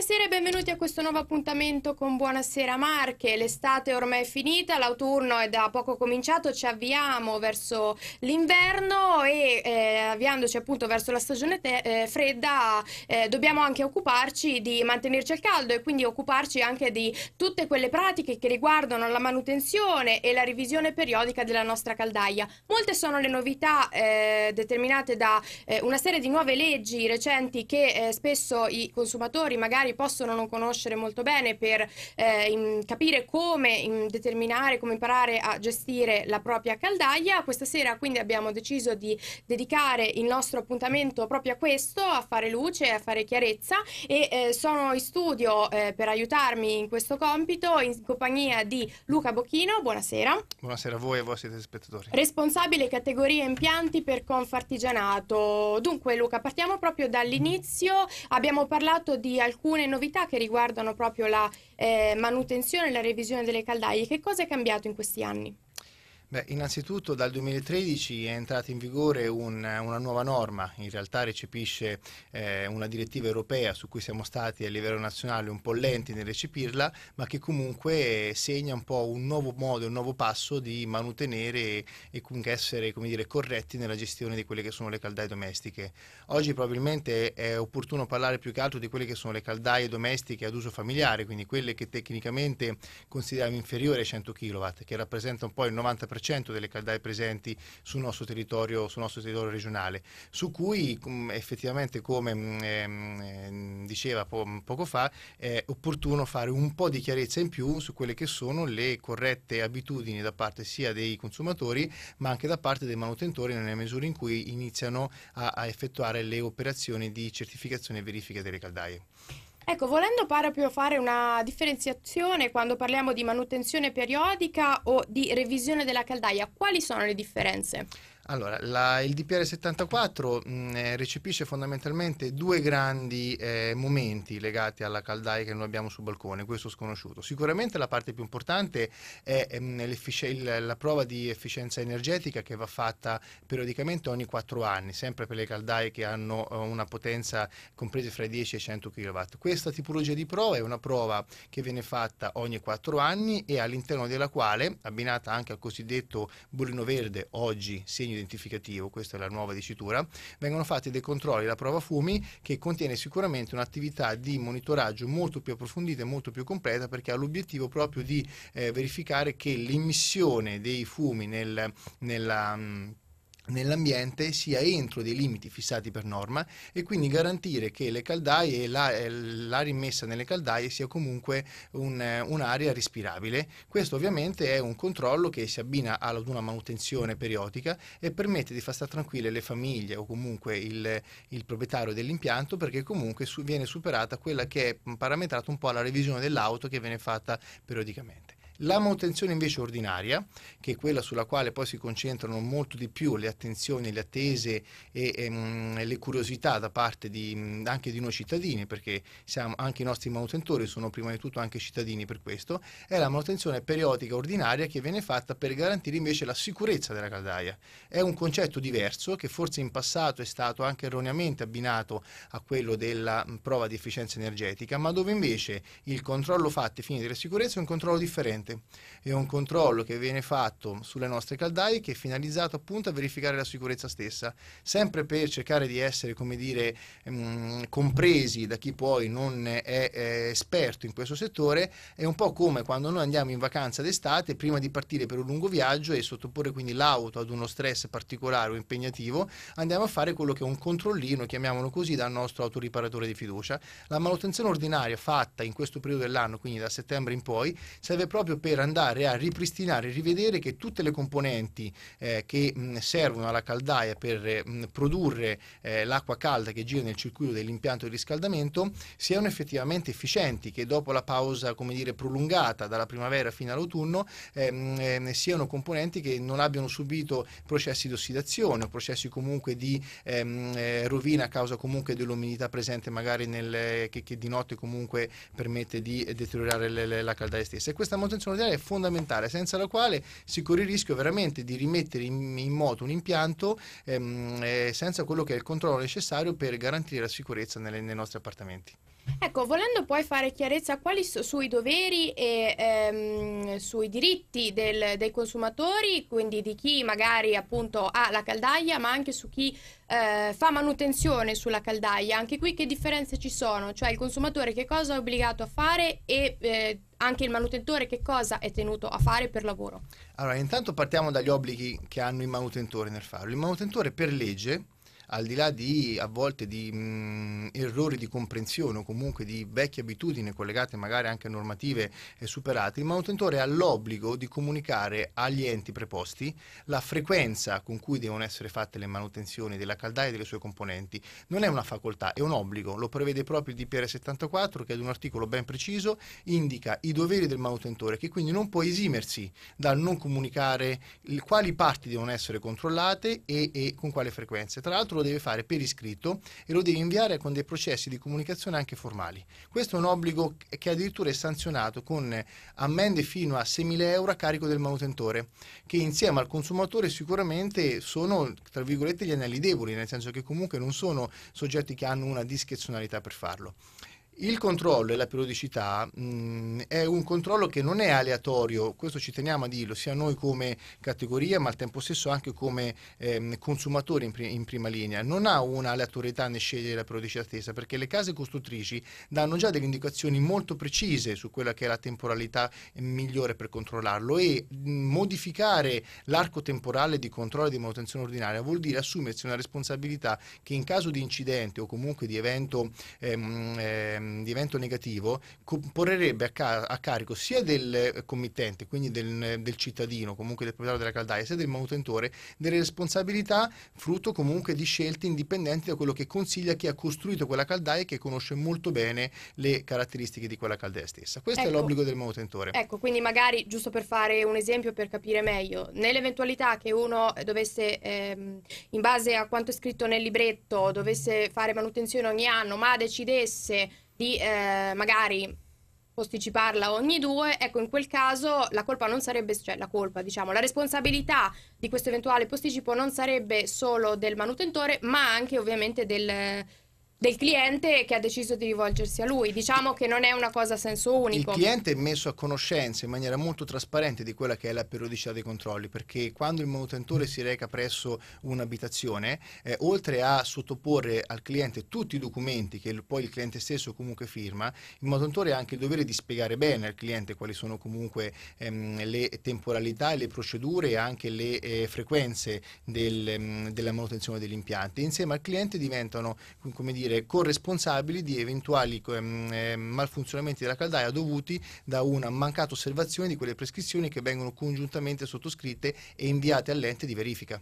Buonasera e benvenuti a questo nuovo appuntamento con Buonasera Marche. L'estate ormai è finita, l'autunno è da poco cominciato, ci avviamo verso l'inverno e eh, avviandoci appunto verso la stagione eh, fredda eh, dobbiamo anche occuparci di mantenerci al caldo e quindi occuparci anche di tutte quelle pratiche che riguardano la manutenzione e la revisione periodica della nostra caldaia. Molte sono le novità eh, determinate da eh, una serie di nuove leggi recenti che eh, spesso i consumatori magari italiani possono non conoscere molto bene per eh, in, capire come in, determinare, come imparare a gestire la propria caldaia. Questa sera quindi abbiamo deciso di dedicare il nostro appuntamento proprio a questo, a fare luce, a fare chiarezza e eh, sono in studio eh, per aiutarmi in questo compito in compagnia di Luca Bocchino, buonasera. Buonasera a voi e ai vostri spettatori. Responsabile categoria impianti per Confartigianato. Dunque Luca, partiamo proprio dall'inizio, abbiamo parlato di alcune alcune novità che riguardano proprio la eh, manutenzione e la revisione delle caldaie. Che cosa è cambiato in questi anni? Beh, innanzitutto dal 2013 è entrata in vigore un, una nuova norma, in realtà recepisce eh, una direttiva europea su cui siamo stati a livello nazionale un po' lenti nel recepirla, ma che comunque eh, segna un po' un nuovo modo, un nuovo passo di manutenere e, comunque essere dire, corretti nella gestione di quelle che sono le caldaie domestiche. Oggi probabilmente è opportuno parlare più che altro di quelle che sono le caldaie domestiche ad uso familiare, quindi quelle che tecnicamente consideriamo inferiori ai 100 kW, che rappresentano un po' il 90% 50% delle caldaie presenti sul nostro territorio, sul nostro territorio regionale, su cui mm, effettivamente, come mm, ehm, ehm, diceva po mm, poco fa, è opportuno fare un po' di chiarezza in più su quelle che sono le corrette abitudini da parte sia dei consumatori, ma anche da parte dei manutentori nelle misure in cui iniziano a, a effettuare le operazioni di certificazione e verifica delle caldaie. Ecco, volendo proprio fare una differenziazione quando parliamo di manutenzione periodica o di revisione della caldaia, quali sono le differenze? Allora, la, il DPR 74 mh, recepisce fondamentalmente due grandi eh, momenti legati alla caldaia che noi abbiamo sul balcone, questo sconosciuto. Sicuramente la parte più importante è mh, mm, la prova di efficienza energetica che va fatta periodicamente ogni quattro anni, sempre per le caldaie che hanno eh, una potenza compresa fra i 10 e i 100 kW. Questa tipologia di prova è una prova che viene fatta ogni quattro anni e all'interno della quale, abbinata anche al cosiddetto bollino verde, oggi segno identificativo, questa è la nuova dicitura, vengono fatti dei controlli alla prova fumi che contiene sicuramente un'attività di monitoraggio molto più approfondita e molto più completa perché ha l'obiettivo proprio di eh, verificare che l'emissione dei fumi nel, nella... Mh, nell'ambiente sia entro dei limiti fissati per norma e quindi garantire che le caldaie e l'aria immessa nelle caldaie sia comunque un'area respirabile. Questo ovviamente è un controllo che si abbina ad una manutenzione periodica e permette di far stare tranquille le famiglie o comunque il, il proprietario dell'impianto perché comunque su, viene superata quella che è parametrata un po' alla revisione dell'auto che viene fatta periodicamente. La manutenzione invece ordinaria, che è quella sulla quale poi si concentrano molto di più le attenzioni, le attese e, e ehm, mh, le curiosità da parte di, anche di noi cittadini, perché siamo, anche i nostri manutentori sono prima di tutto anche cittadini per questo, è la manutenzione periodica ordinaria che viene fatta per garantire invece la sicurezza della caldaia. È un concetto diverso che forse in passato è stato anche erroneamente abbinato a quello della mh, prova di efficienza energetica, ma dove invece il controllo fatto ai fini della sicurezza è un controllo differente corrente. È un controllo che viene fatto sulle nostre caldaie che è finalizzato appunto a verificare la sicurezza stessa, sempre per cercare di essere, come dire, mh, mm, compresi da chi poi non è, è esperto in questo settore. È un po' come quando noi andiamo in vacanza d'estate, prima di partire per un lungo viaggio e sottoporre quindi l'auto ad uno stress particolare o impegnativo, andiamo a fare quello che è un controllino, chiamiamolo così, dal nostro autoriparatore di fiducia. La manutenzione ordinaria fatta in questo periodo dell'anno, quindi da settembre in poi, serve proprio per andare a ripristinare e rivedere che tutte le componenti eh, che mh, servono alla caldaia per mh, produrre eh, l'acqua calda che gira nel circuito dell'impianto di riscaldamento siano effettivamente efficienti, che dopo la pausa come dire, prolungata dalla primavera fino all'autunno ehm, siano componenti che non abbiano subito processi di ossidazione o processi comunque di ehm, rovina a causa comunque dell'umidità presente magari nel, che, che, di notte comunque permette di deteriorare le, le, la caldaia stessa. E questa manutenzione solidale è fondamentale, senza la quale si corre il rischio veramente di rimettere in, in moto un impianto ehm, eh, senza quello che è il controllo necessario per garantire la sicurezza nelle, nei nostri appartamenti. Ecco, volendo poi fare chiarezza so, sui doveri e ehm, sui diritti del, dei consumatori, quindi di chi magari appunto ha la caldaia, ma anche su chi eh, fa manutenzione sulla caldaia, anche qui che differenze ci sono? Cioè il consumatore che cosa è obbligato a fare e eh, anche il manutentore che cosa è tenuto a fare per lavoro? Allora, intanto partiamo dagli obblighi che hanno i manutentori nel farlo. Il manutentore per legge al di là di a volte di mh, errori di comprensione o comunque di vecchie abitudini collegate magari anche a normative eh, superate, il manutentore ha l'obbligo di comunicare agli enti preposti la frequenza con cui devono essere fatte le manutenzioni della caldaia e delle sue componenti. Non è una facoltà, è un obbligo, lo prevede proprio il DPR 74 che ad un articolo ben preciso indica i doveri del manutentore che quindi non può esimersi dal non comunicare quali parti devono essere controllate e, e con quale frequenza. Tra l'altro lo deve fare per iscritto e lo deve inviare con dei processi di comunicazione anche formali. Questo è un obbligo che addirittura è sanzionato con ammende fino a 6.000 euro a carico del manutentore, che insieme al consumatore sicuramente sono, tra virgolette, gli anelli deboli, nel senso che comunque non sono soggetti che hanno una discrezionalità per farlo. Il controllo e la periodicità mh, mm, è un controllo che non è aleatorio, questo ci teniamo a dirlo, sia noi come categoria ma al tempo stesso anche come ehm, consumatori in, pri in, prima linea. Non ha un'aleatorietà nel scegliere la periodicità stessa perché le case costruttrici danno già delle indicazioni molto precise su quella che è la temporalità migliore per controllarlo e mh, mm, modificare l'arco temporale di controllo e di manutenzione ordinaria vuol dire assumersi una responsabilità che in caso di incidente o comunque di evento ehm, ehm, Ehm, di evento negativo comporrerebbe a, ca a, carico sia del committente, quindi del, del, cittadino, comunque del proprietario della caldaia, sia del manutentore, delle responsabilità frutto comunque di scelte indipendenti da quello che consiglia chi ha costruito quella caldaia e che conosce molto bene le caratteristiche di quella caldaia stessa. Questo ecco, è l'obbligo del manutentore. Ecco, quindi magari giusto per fare un esempio per capire meglio, nell'eventualità che uno dovesse, ehm, in base a quanto è scritto nel libretto, dovesse fare manutenzione ogni anno, ma decidesse di eh, magari posticiparla ogni due, ecco in quel caso la colpa non sarebbe, cioè la colpa diciamo, la responsabilità di questo eventuale posticipo non sarebbe solo del manutentore ma anche ovviamente del del cliente che ha deciso di rivolgersi a lui. Diciamo che non è una cosa a senso unico. Il cliente è messo a conoscenza in maniera molto trasparente di quella che è la periodicità dei controlli, perché quando il manutentore si reca presso un'abitazione, eh, oltre a sottoporre al cliente tutti i documenti che poi il cliente stesso comunque firma, il manutentore ha anche il dovere di spiegare bene al cliente quali sono comunque ehm, le temporalità, e le procedure e anche le eh, frequenze del, ehm, della manutenzione degli impianti. Insieme al cliente diventano, come dire, dire, corresponsabili di eventuali eh, malfunzionamenti della caldaia dovuti da una mancata osservazione di quelle prescrizioni che vengono congiuntamente sottoscritte e inviate all'ente di verifica.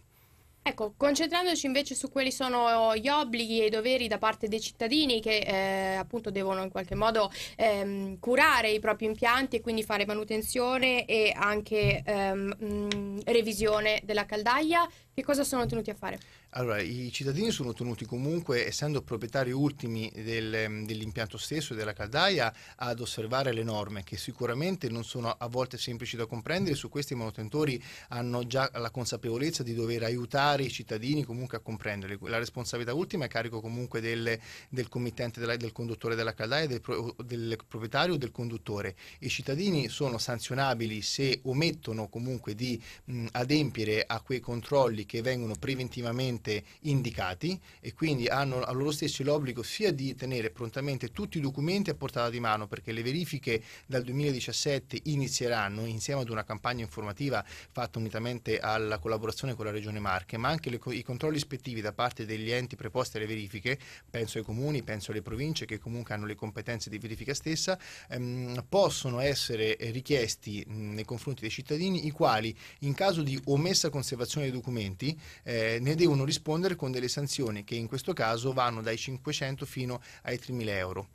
Ecco, concentrandoci invece su quelli sono oh, gli obblighi e i doveri da parte dei cittadini che eh, appunto devono in qualche modo ehm, curare i propri impianti e quindi fare manutenzione e anche ehm, mm, revisione della caldaia, che cosa sono tenuti a fare? Allora, i cittadini sono tenuti comunque, essendo proprietari ultimi del, dell'impianto stesso e della caldaia, ad osservare le norme che sicuramente non sono a volte semplici da comprendere. Su questi i manutentori hanno già la consapevolezza di dover aiutare i cittadini comunque a comprenderle. La responsabilità ultima è carico comunque del, del committente, della, del conduttore della caldaia, del, del proprietario o del conduttore. I cittadini sono sanzionabili se omettono comunque di mh, adempiere a quei controlli che vengono preventivamente prontamente indicati e quindi hanno a loro stessi l'obbligo sia di tenere prontamente tutti i documenti a portata di mano perché le verifiche dal 2017 inizieranno insieme ad una campagna informativa fatta unitamente alla collaborazione con la Regione Marche, ma anche le, i controlli ispettivi da parte degli enti preposti alle verifiche, penso ai comuni, penso alle province che comunque hanno le competenze di verifica stessa, ehm, possono essere richiesti mh, nei confronti dei cittadini i quali in caso di omessa conservazione dei documenti eh, ne devono rispondere rispondere con delle sanzioni che in questo caso vanno dai 500 fino ai 3.000 euro.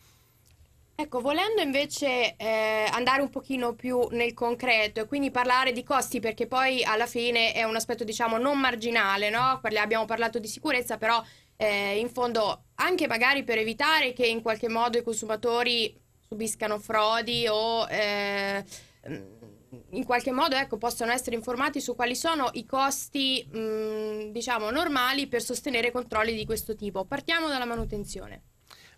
Ecco, volendo invece eh, andare un pochino più nel concreto e quindi parlare di costi, perché poi alla fine è un aspetto diciamo non marginale, no? abbiamo parlato di sicurezza, però eh, in fondo anche magari per evitare che in qualche modo i consumatori subiscano frodi o... Eh, in qualche modo ecco, possono essere informati su quali sono i costi mh, mm, diciamo, normali per sostenere controlli di questo tipo. Partiamo dalla manutenzione.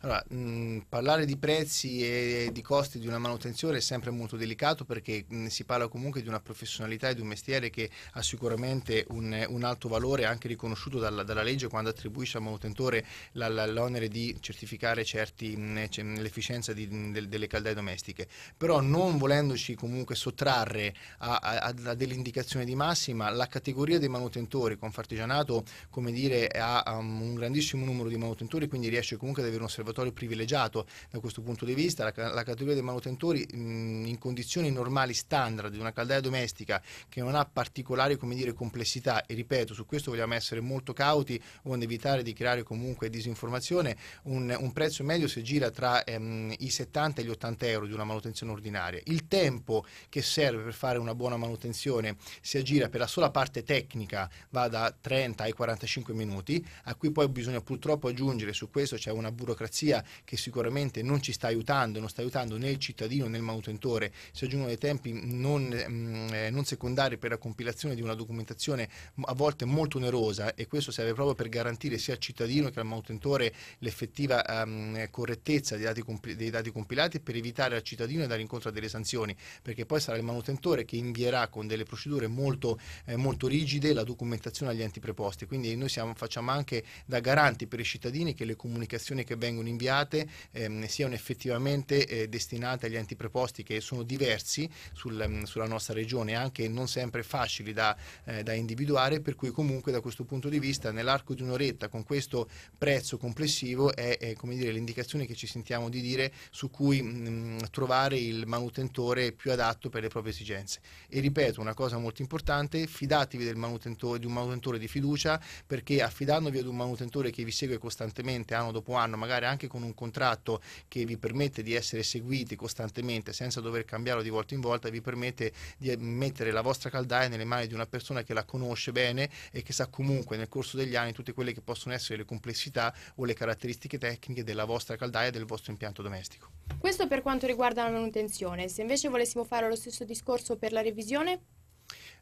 Allora, mh, parlare di prezzi e di costi di una manutenzione è sempre molto delicato perché mh, si parla comunque di una professionalità e di un mestiere che ha sicuramente un, un alto valore anche riconosciuto dalla, dalla, legge quando attribuisce al manutentore la, la, l'onere di certificare certi, mh, cioè, l'efficienza di, de, delle caldaie domestiche. Però non volendoci comunque sottrarre a, a, a delle indicazioni di massima, la categoria dei manutentori con fartigianato come dire, ha um, un grandissimo numero di manutentori, quindi riesce comunque ad avere un settore privilegiato da questo punto di vista, la, la categoria dei manutentori mh, in condizioni normali standard di una caldaia domestica che non ha particolari come dire, complessità e ripeto su questo vogliamo essere molto cauti onde evitare di creare comunque disinformazione, un, un prezzo medio si gira tra ehm, i 70 e gli 80 euro di una manutenzione ordinaria. Il tempo che serve per fare una buona manutenzione si aggira per la sola parte tecnica va da 30 ai 45 minuti, a cui poi bisogna purtroppo aggiungere su questo c'è una burocrazia burocrazia che sicuramente non ci sta aiutando, non sta aiutando né il cittadino né il manutentore. Si aggiungono dei tempi non, mh, mm, eh, non secondari per la compilazione di una documentazione a volte molto onerosa e questo serve proprio per garantire sia al cittadino che al manutentore l'effettiva um, correttezza dei dati, compi- dei dati compilati e per evitare al cittadino di andare incontro a delle sanzioni, perché poi sarà il manutentore che invierà con delle procedure molto, eh, molto rigide la documentazione agli enti preposti. Quindi noi siamo, facciamo anche da garanti per i cittadini che le comunicazioni che vengono vengono inviate ehm, siano effettivamente eh, destinate agli enti preposti che sono diversi sul, mm, sulla nostra regione, anche non sempre facili da, eh, da, individuare, per cui comunque da questo punto di vista nell'arco di un'oretta con questo prezzo complessivo è, è dire, l'indicazione che ci sentiamo di dire su cui mh, mm, trovare il manutentore più adatto per le proprie esigenze. E ripeto una cosa molto importante, fidatevi del manutentore, di un manutentore di fiducia perché affidandovi ad un manutentore che vi segue costantemente anno dopo anno, magari anche anche con un contratto che vi permette di essere seguiti costantemente senza dover cambiarlo di volta in volta, vi permette di eh, mettere la vostra caldaia nelle mani di una persona che la conosce bene e che sa comunque nel corso degli anni tutte quelle che possono essere le complessità o le caratteristiche tecniche della vostra caldaia e del vostro impianto domestico. Questo per quanto riguarda la manutenzione, se invece volessimo fare lo stesso discorso per la revisione?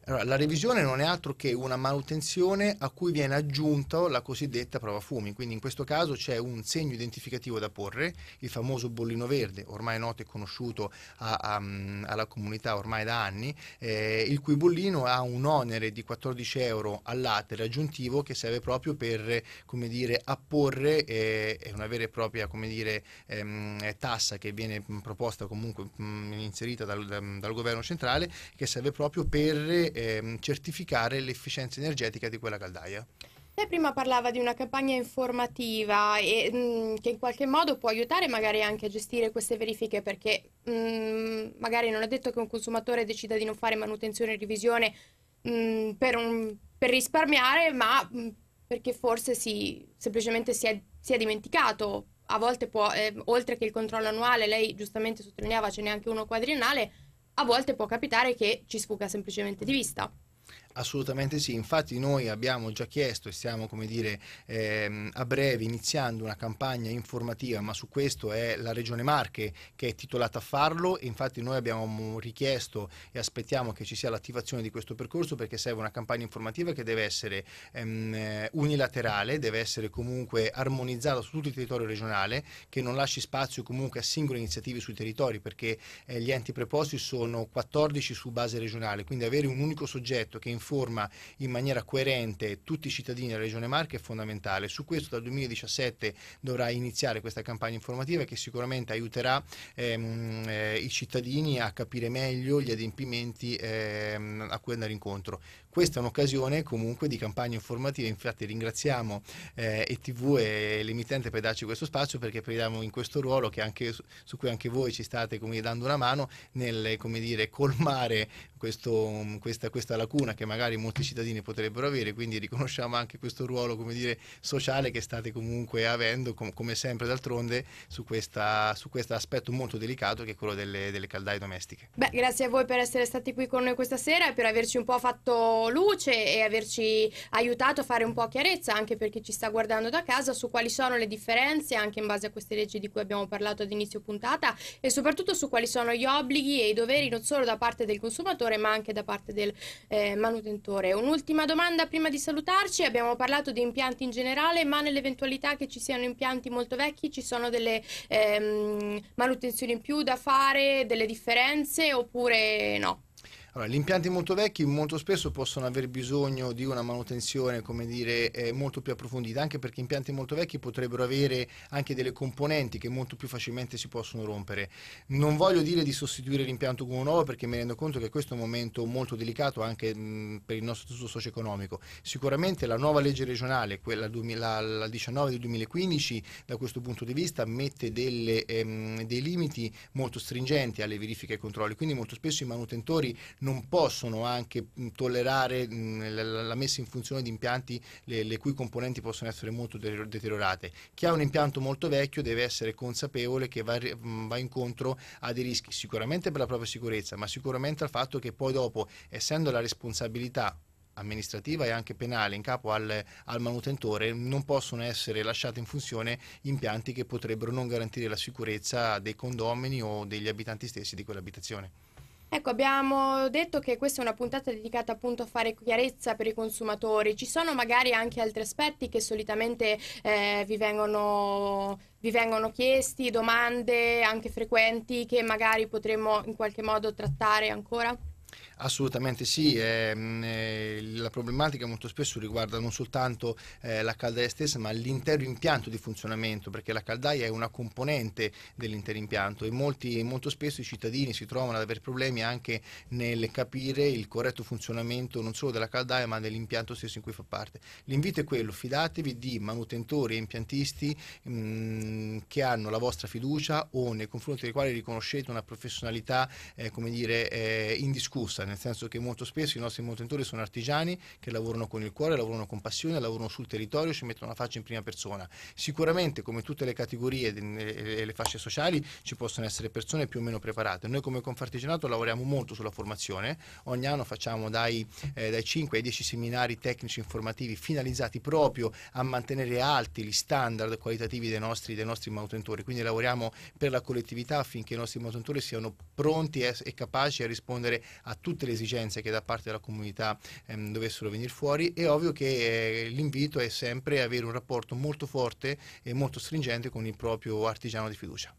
Allora, la revisione non è altro che una manutenzione a cui viene aggiunta la cosiddetta prova fumi, quindi in questo caso c'è un segno identificativo da porre, il famoso bollino verde, ormai noto e conosciuto a, a, mm, alla comunità ormai da anni, eh, il cui bollino ha un onere di 14 euro al latere aggiuntivo che serve proprio per come dire, apporre eh, è una vera e propria come dire, ehm, tassa che viene mm, proposta comunque mh, mm, inserita dal, dal governo centrale che serve proprio per ehm, certificare l'efficienza energetica di quella caldaia. Lei prima parlava di una campagna informativa e, mh, mm, che in qualche modo può aiutare magari anche a gestire queste verifiche perché mh, mm, magari non è detto che un consumatore decida di non fare manutenzione e revisione mh, mm, per, un, per, risparmiare, ma perché forse si, semplicemente si è, si è, dimenticato. A volte può, eh, oltre che il controllo annuale, lei giustamente sottolineava, ce n'è anche uno quadriennale, a volte può capitare che ci sfuga semplicemente di vista. Assolutamente sì, infatti noi abbiamo già chiesto e stiamo come dire ehm, a breve iniziando una campagna informativa, ma su questo è la Regione Marche che è titolata a farlo, infatti noi abbiamo richiesto e aspettiamo che ci sia l'attivazione di questo percorso perché serve una campagna informativa che deve essere ehm, eh, unilaterale, deve essere comunque armonizzata su tutto il territorio regionale, che non lasci spazio comunque a singole iniziative sui territori perché eh, gli enti preposti sono 14 su base regionale, quindi avere un unico soggetto che in informa in maniera coerente tutti i cittadini della Regione Marche è fondamentale. Su questo dal 2017 dovrà iniziare questa campagna informativa che sicuramente aiuterà ehm, eh, i cittadini a capire meglio gli adempimenti ehm, a cui andare incontro questa è un'occasione comunque di campagna informativa, infatti ringraziamo eh, ETV e l'emittente per darci questo spazio perché crediamo in questo ruolo anche, su cui anche voi ci state come dando una mano nel come dire, colmare questo, questa, questa, lacuna che magari molti cittadini potrebbero avere, quindi riconosciamo anche questo ruolo come dire, sociale che state comunque avendo com come sempre d'altronde su, su questo aspetto molto delicato che è quello delle, delle caldaie domestiche. Beh, grazie a voi per essere stati qui con noi questa sera e per averci un po' fatto luce e averci aiutato a fare un po' chiarezza anche per chi ci sta guardando da casa su quali sono le differenze anche in base a queste leggi di cui abbiamo parlato ad inizio puntata e soprattutto su quali sono gli obblighi e i doveri non solo da parte del consumatore ma anche da parte del eh, manutentore. Un'ultima domanda prima di salutarci, abbiamo parlato di impianti in generale ma nell'eventualità che ci siano impianti molto vecchi ci sono delle ehm, manutenzioni in più da fare, delle differenze oppure no? Allora, gli impianti molto vecchi molto spesso possono aver bisogno di una manutenzione come dire, eh, molto più approfondita, anche perché impianti molto vecchi potrebbero avere anche delle componenti che molto più facilmente si possono rompere. Non voglio dire di sostituire l'impianto con uno nuovo perché mi rendo conto che questo è un momento molto delicato anche mh, per il nostro tessuto socio-economico. Sicuramente la nuova legge regionale, quella 2000, la 19 del 2015, da questo punto di vista mette delle, ehm, dei limiti molto stringenti alle verifiche e controlli, quindi molto spesso i manutentori non possono anche tollerare la messa in funzione di impianti le, le cui componenti possono essere molto deteriorate. Chi ha un impianto molto vecchio deve essere consapevole che va, va incontro a dei rischi sicuramente per la propria sicurezza, ma sicuramente al fatto che poi dopo, essendo la responsabilità amministrativa e anche penale in capo al, al, manutentore non possono essere lasciate in funzione impianti che potrebbero non garantire la sicurezza dei condomini o degli abitanti stessi di quell'abitazione. Ecco, abbiamo detto che questa è una puntata dedicata appunto a fare chiarezza per i consumatori. Ci sono magari anche altri aspetti che solitamente eh, vi, vengono, vi, vengono, chiesti, domande anche frequenti che magari potremmo in qualche modo trattare ancora? Assolutamente sì, mm. ehm, eh, la problematica molto spesso riguarda non soltanto eh, la caldaia stessa ma l'intero impianto di funzionamento perché la caldaia è una componente dell'intero impianto e molti, molto spesso i cittadini si trovano ad avere problemi anche nel capire il corretto funzionamento non solo della caldaia ma dell'impianto stesso in cui fa parte. L'invito è quello, fidatevi di manutentori e impiantisti mh, mm, che hanno la vostra fiducia o nei confronti dei quali riconoscete una professionalità eh, come dire, eh, indiscussa busta, nel senso che molto spesso i nostri montenitori sono artigiani che lavorano con il cuore, lavorano con passione, lavorano sul territorio, ci mettono la faccia in prima persona. Sicuramente, come tutte le categorie e le fasce sociali, ci possono essere persone più o meno preparate. Noi come Confartigianato lavoriamo molto sulla formazione, ogni anno facciamo dai, eh, dai 5 ai 10 seminari tecnici informativi finalizzati proprio a mantenere alti gli standard qualitativi dei nostri, dei nostri manutentori, quindi lavoriamo per la collettività affinché i nostri manutentori siano pronti e capaci a rispondere a a tutte le esigenze che da parte della comunità ehm, dovessero venire fuori. È ovvio che eh, l'invito è sempre avere un rapporto molto forte e molto stringente con il proprio artigiano di fiducia.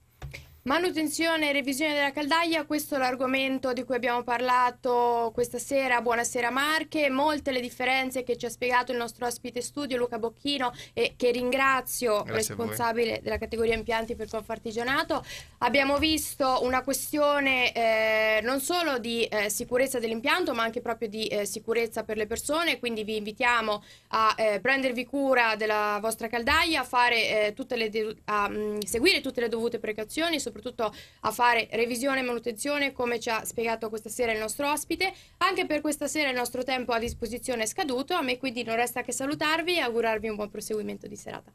Manutenzione e revisione della caldaia, questo è l'argomento di cui abbiamo parlato questa sera, buonasera Marche, molte le differenze che ci ha spiegato il nostro ospite studio Luca Bocchino e che ringrazio, Grazie responsabile della categoria impianti per Confartigianato. Abbiamo visto una questione eh, non solo di eh, sicurezza dell'impianto ma anche proprio di eh, sicurezza per le persone, quindi vi invitiamo a eh, prendervi cura della vostra caldaia, a, fare, eh, tutte le, a mh, mm, seguire tutte le dovute precauzioni, soprattutto a fare revisione e manutenzione come ci ha spiegato questa sera il nostro ospite. Anche per questa sera il nostro tempo a disposizione è scaduto, a me quindi non resta che salutarvi e augurarvi un buon proseguimento di serata.